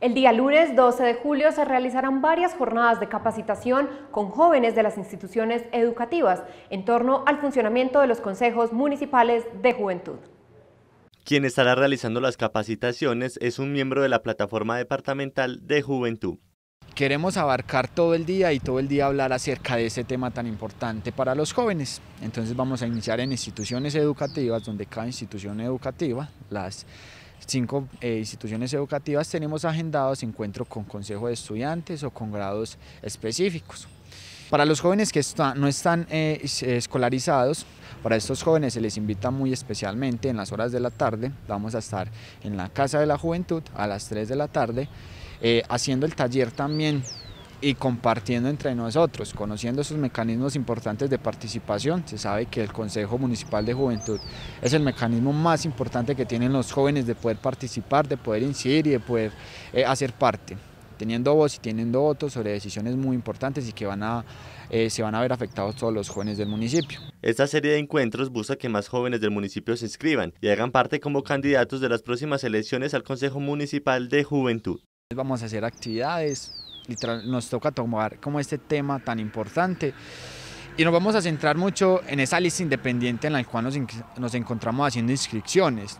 El día lunes 12 de julio se realizarán varias jornadas de capacitación con jóvenes de las instituciones educativas en torno al funcionamiento de los consejos municipales de juventud. Quien estará realizando las capacitaciones es un miembro de la plataforma departamental de juventud. Queremos abarcar todo el día y todo el día hablar acerca de ese tema tan importante para los jóvenes. Entonces vamos a iniciar en instituciones educativas, donde cada institución educativa, las cinco eh, instituciones educativas tenemos agendados encuentros con consejo de estudiantes o con grados específicos. Para los jóvenes que no están eh, escolarizados, para estos jóvenes se les invita muy especialmente en las horas de la tarde, vamos a estar en la Casa de la Juventud a las 3 de la tarde, eh, haciendo el taller también y compartiendo entre nosotros, conociendo esos mecanismos importantes de participación. Se sabe que el Consejo Municipal de Juventud es el mecanismo más importante que tienen los jóvenes de poder participar, de poder incidir y de poder eh, hacer parte, teniendo voz y teniendo votos sobre decisiones muy importantes y que van a, eh, se van a ver afectados todos los jóvenes del municipio. Esta serie de encuentros busca que más jóvenes del municipio se inscriban y hagan parte como candidatos de las próximas elecciones al Consejo Municipal de Juventud. Vamos a hacer actividades, nos toca tomar como este tema tan importante. Y nos vamos a centrar mucho en esa lista independiente en la cual nos, nos encontramos haciendo inscripciones.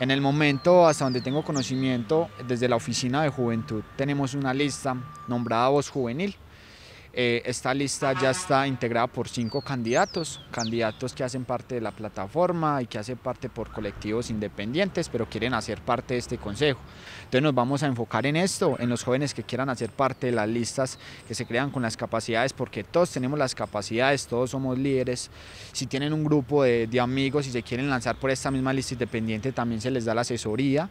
En el momento, hasta donde tengo conocimiento, desde la oficina de juventud tenemos una lista nombrada Voz Juvenil, eh, esta lista ya está integrada por cinco candidatos, candidatos que hacen parte de la plataforma y que hacen parte por colectivos independientes, pero quieren hacer parte de este consejo. Entonces nos vamos a enfocar en esto, en los jóvenes que quieran hacer parte de las listas que se crean con las capacidades, porque todos tenemos las capacidades, todos somos líderes. Si tienen un grupo de, de amigos y se quieren lanzar por esta misma lista independiente, también se les da la asesoría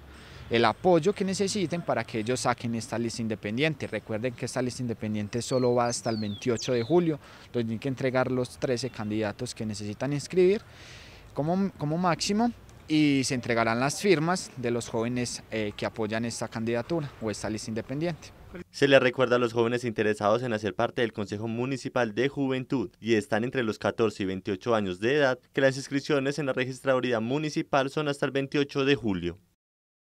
el apoyo que necesiten para que ellos saquen esta lista independiente. Recuerden que esta lista independiente solo va hasta el 28 de julio, donde tienen que entregar los 13 candidatos que necesitan inscribir como, máximo y se entregarán las firmas de los jóvenes eh, que apoyan esta candidatura o esta lista independiente. Se les recuerda a los jóvenes interesados en hacer parte del Consejo Municipal de Juventud y están entre los 14 y 28 años de edad que las inscripciones en la registraduría municipal son hasta el 28 de julio.